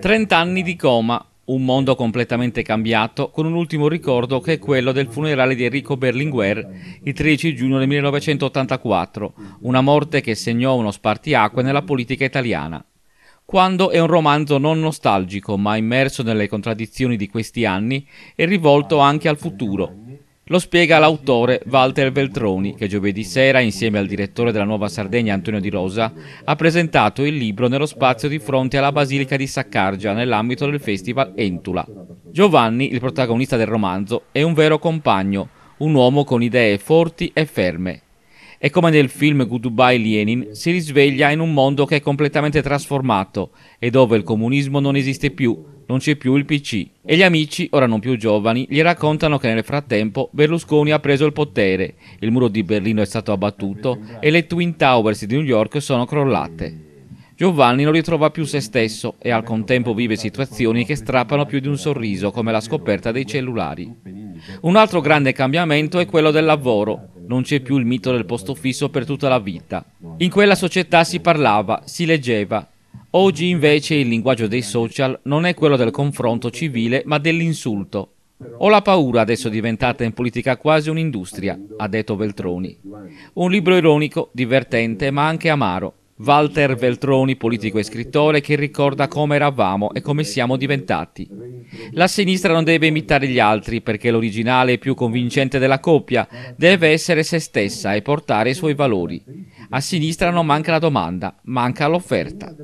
30 anni di coma, un mondo completamente cambiato, con un ultimo ricordo che è quello del funerale di Enrico Berlinguer il 13 giugno del 1984, una morte che segnò uno spartiacque nella politica italiana. Quando è un romanzo non nostalgico, ma immerso nelle contraddizioni di questi anni è rivolto anche al futuro, lo spiega l'autore Walter Veltroni, che giovedì sera, insieme al direttore della Nuova Sardegna Antonio Di Rosa, ha presentato il libro nello spazio di fronte alla Basilica di Saccargia nell'ambito del festival Entula. Giovanni, il protagonista del romanzo, è un vero compagno, un uomo con idee forti e ferme. E come nel film Goodbye Lenin, si risveglia in un mondo che è completamente trasformato e dove il comunismo non esiste più, non c'è più il PC. E gli amici, ora non più giovani, gli raccontano che nel frattempo Berlusconi ha preso il potere, il muro di Berlino è stato abbattuto e le Twin Towers di New York sono crollate. Giovanni non ritrova più se stesso e al contempo vive situazioni che strappano più di un sorriso, come la scoperta dei cellulari. Un altro grande cambiamento è quello del lavoro. Non c'è più il mito del posto fisso per tutta la vita. In quella società si parlava, si leggeva, Oggi invece il linguaggio dei social non è quello del confronto civile ma dell'insulto. Ho la paura adesso diventata in politica quasi un'industria, ha detto Veltroni. Un libro ironico, divertente ma anche amaro. Walter Veltroni, politico e scrittore, che ricorda come eravamo e come siamo diventati. La sinistra non deve imitare gli altri perché l'originale è più convincente della coppia, deve essere se stessa e portare i suoi valori. A sinistra non manca la domanda, manca l'offerta.